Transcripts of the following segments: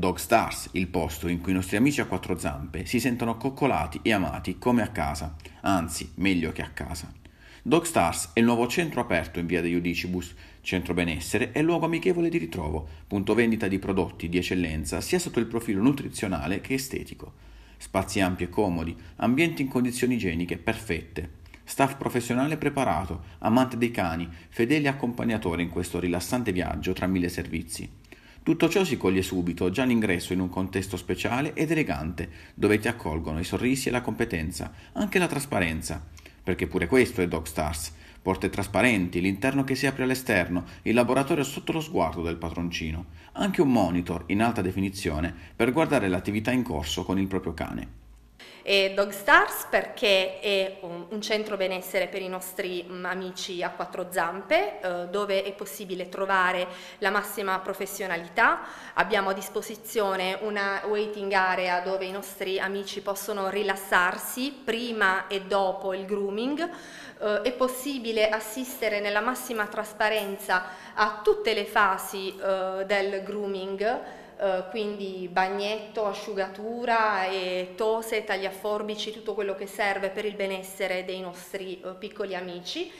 Dog Stars, il posto in cui i nostri amici a quattro zampe si sentono coccolati e amati come a casa, anzi meglio che a casa. Dog Stars è il nuovo centro aperto in via degli Udicibus, centro benessere e luogo amichevole di ritrovo, punto vendita di prodotti di eccellenza sia sotto il profilo nutrizionale che estetico. Spazi ampi e comodi, ambienti in condizioni igieniche perfette, staff professionale preparato, amante dei cani, fedele accompagnatore in questo rilassante viaggio tra mille servizi. Tutto ciò si coglie subito, già all'ingresso in un contesto speciale ed elegante, dove ti accolgono i sorrisi e la competenza, anche la trasparenza, perché pure questo è Dog Stars. Porte trasparenti, l'interno che si apre all'esterno, il laboratorio sotto lo sguardo del padroncino, anche un monitor in alta definizione per guardare l'attività in corso con il proprio cane. E Dog Stars perché è un, un centro benessere per i nostri mm, amici a quattro zampe eh, dove è possibile trovare la massima professionalità, abbiamo a disposizione una waiting area dove i nostri amici possono rilassarsi prima e dopo il grooming, eh, è possibile assistere nella massima trasparenza a tutte le fasi eh, del grooming eh, quindi bagnetto, asciugatura e tose, tagliaforbici, tutto quello che serve per il benessere dei nostri eh, piccoli amici.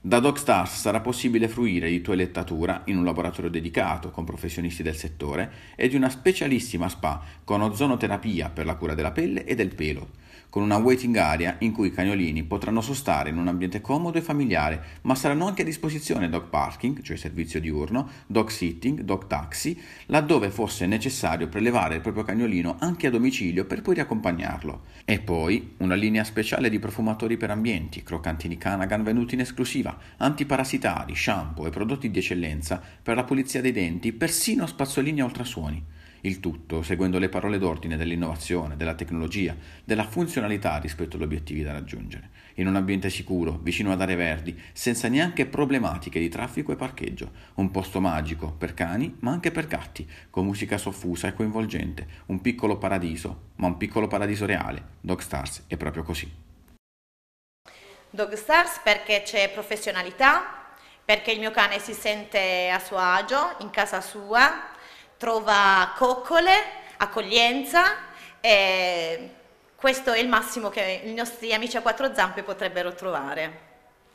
Da DocStars sarà possibile fruire di toelettatura in un laboratorio dedicato con professionisti del settore e di una specialissima spa con ozonoterapia per la cura della pelle e del pelo con una waiting area in cui i cagnolini potranno sostare in un ambiente comodo e familiare, ma saranno anche a disposizione dog parking, cioè servizio diurno, dog sitting, dog taxi, laddove fosse necessario prelevare il proprio cagnolino anche a domicilio per poi riaccompagnarlo. E poi una linea speciale di profumatori per ambienti, croccantini Canagan venuti in esclusiva, antiparassitari, shampoo e prodotti di eccellenza per la pulizia dei denti, persino spazzolini a ultrasuoni. Il tutto seguendo le parole d'ordine dell'innovazione, della tecnologia, della funzionalità rispetto agli obiettivi da raggiungere, in un ambiente sicuro, vicino ad aree verdi, senza neanche problematiche di traffico e parcheggio, un posto magico per cani ma anche per gatti, con musica soffusa e coinvolgente, un piccolo paradiso, ma un piccolo paradiso reale, Dog Stars è proprio così. Dog Stars perché c'è professionalità, perché il mio cane si sente a suo agio in casa sua, trova coccole, accoglienza e questo è il massimo che i nostri amici a quattro zampe potrebbero trovare.